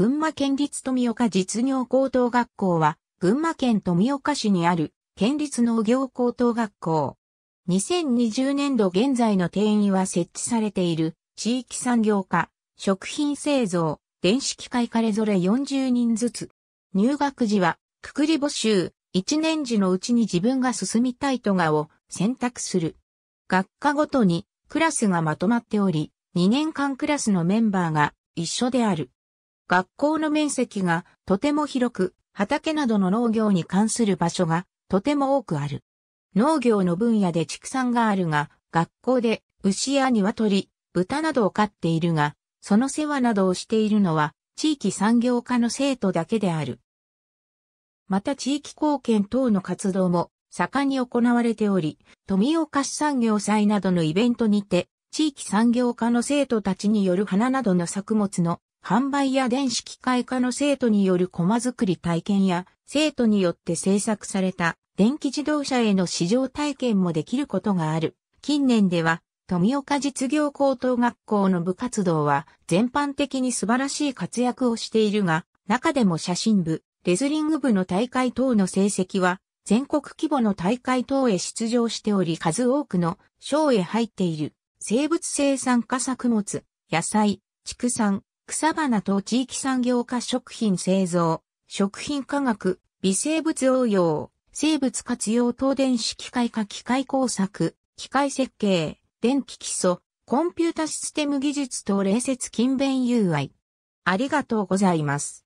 群馬県立富岡実業高等学校は、群馬県富岡市にある県立農業高等学校。2020年度現在の定員は設置されている地域産業化、食品製造、電子機械かれぞれ40人ずつ。入学時は、くくり募集、1年時のうちに自分が進みたいとがを選択する。学科ごとにクラスがまとまっており、2年間クラスのメンバーが一緒である。学校の面積がとても広く、畑などの農業に関する場所がとても多くある。農業の分野で畜産があるが、学校で牛や鶏、豚などを飼っているが、その世話などをしているのは地域産業科の生徒だけである。また地域貢献等の活動も盛んに行われており、富岡市産業祭などのイベントにて、地域産業科の生徒たちによる花などの作物の販売や電子機械科の生徒によるコマ作り体験や、生徒によって制作された電気自動車への試乗体験もできることがある。近年では、富岡実業高等学校の部活動は全般的に素晴らしい活躍をしているが、中でも写真部、レスリング部の大会等の成績は全国規模の大会等へ出場しており数多くの賞へ入っている生物生産化作物、野菜、畜産、草花と地域産業化食品製造、食品科学、微生物応用、生物活用等電子機械化機械工作、機械設計、電気基礎、コンピュータシステム技術等礼節勤勉友愛。ありがとうございます。